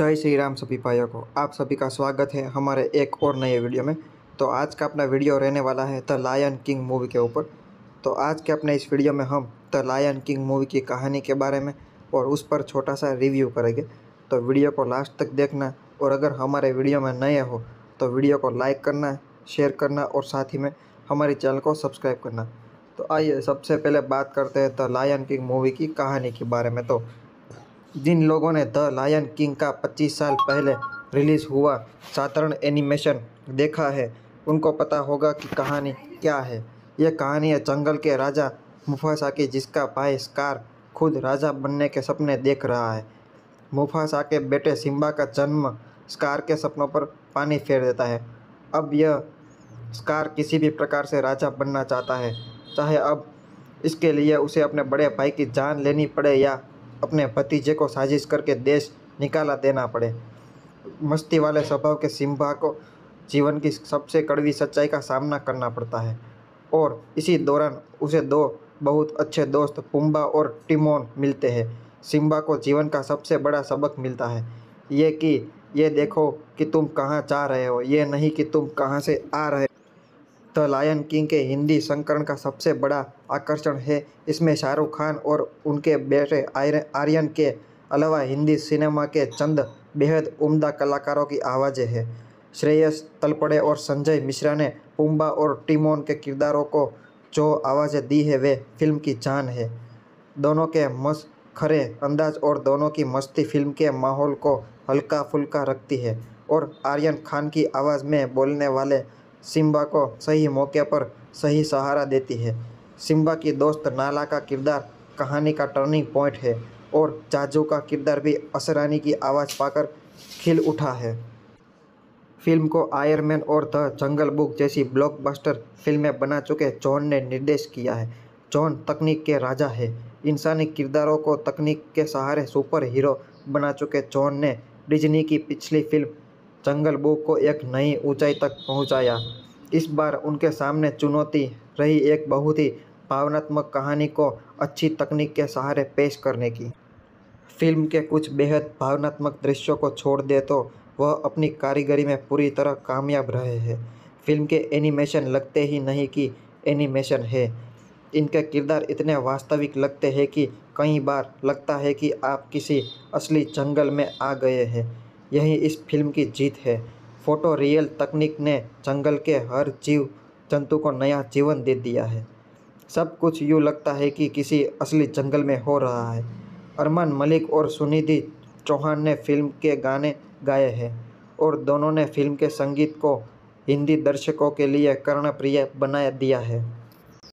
जय श्री राम सभी भाइयों को आप सभी का स्वागत है हमारे एक और नए वीडियो में तो आज का अपना वीडियो रहने वाला है द लायन किंग मूवी के ऊपर तो आज के अपने इस वीडियो में हम द लायन किंग मूवी की कहानी के बारे में और उस पर छोटा सा रिव्यू करेंगे तो वीडियो को लास्ट तक देखना और अगर हमारे वीडियो में नए हो तो वीडियो को लाइक करना शेयर करना और साथ ही में हमारे चैनल को सब्सक्राइब करना तो आइए सबसे पहले बात करते हैं द लायन किंग मूवी की कहानी के बारे में तो जिन लोगों ने द लायन किंग का 25 साल पहले रिलीज़ हुआ साधारण एनिमेशन देखा है उनको पता होगा कि कहानी क्या है यह कहानी है जंगल के राजा मुफासा की जिसका भाई स्कार खुद राजा बनने के सपने देख रहा है मुफासा के बेटे सिम्बा का जन्म स्कार के सपनों पर पानी फेर देता है अब यह स्कार किसी भी प्रकार से राजा बनना चाहता है चाहे अब इसके लिए उसे अपने बड़े भाई की जान लेनी पड़े या अपने भतीजे को साजिश करके देश निकाला देना पड़े मस्ती वाले स्वभाव के सिम्बा को जीवन की सबसे कड़वी सच्चाई का सामना करना पड़ता है और इसी दौरान उसे दो बहुत अच्छे दोस्त पुम्बा और टिमोन मिलते हैं सिम्बा को जीवन का सबसे बड़ा सबक मिलता है ये कि ये देखो कि तुम कहाँ जा रहे हो ये नहीं कि तुम कहाँ से आ रहे द लायन किंग के हिंदी संकरण का सबसे बड़ा आकर्षण है इसमें शाहरुख खान और उनके बेटे आर्यन के अलावा हिंदी सिनेमा के चंद बेहद उम्दा कलाकारों की आवाज़ें हैं श्रेयस तलपड़े और संजय मिश्रा ने पुम्बा और टीमोन के किरदारों को जो आवाज़ें दी है वे फिल्म की जान है दोनों के मस खरे अंदाज और दोनों की मस्ती फिल्म के माहौल को हल्का फुल्का रखती है और आर्यन खान की आवाज़ में बोलने वाले सिम्बा को सही मौके पर सही सहारा देती है सिम्बा की दोस्त नाला का किरदार कहानी का टर्निंग पॉइंट है और जाजू का किरदार भी असरानी की आवाज़ पाकर खिल उठा है फिल्म को आयरमैन और द जंगल बुक जैसी ब्लॉकबस्टर फिल्में बना चुके जॉन ने निर्देश किया है जॉन तकनीक के राजा है इंसानी किरदारों को तकनीक के सहारे सुपर हीरो बना चुके जॉन ने डिज्नी की पिछली फिल्म जंगल बुक को एक नई ऊंचाई तक पहुंचाया। इस बार उनके सामने चुनौती रही एक बहुत ही भावनात्मक कहानी को अच्छी तकनीक के सहारे पेश करने की। फ़िल्म के कुछ बेहद भावनात्मक दृश्यों को छोड़ दे तो वह अपनी कारीगरी में पूरी तरह कामयाब रहे हैं। फ़िल्म के एनिमेशन लगते ही नहीं कि एनिमेशन है। इनके किरदार इतने वास्तविक लगते हैं कि कई बार लगता है कि आप किसी असली जंगल में आ गए हैं। यही इस फिल्म की जीत है फोटो रियल तकनीक ने जंगल के हर जीव जंतु को नया जीवन दे दिया है सब कुछ यूँ लगता है कि किसी असली जंगल में हो रहा है अरमान मलिक और सुनिधि चौहान ने फिल्म के गाने गाए हैं और दोनों ने फिल्म के संगीत को हिंदी दर्शकों के लिए कर्णप्रिय बना दिया है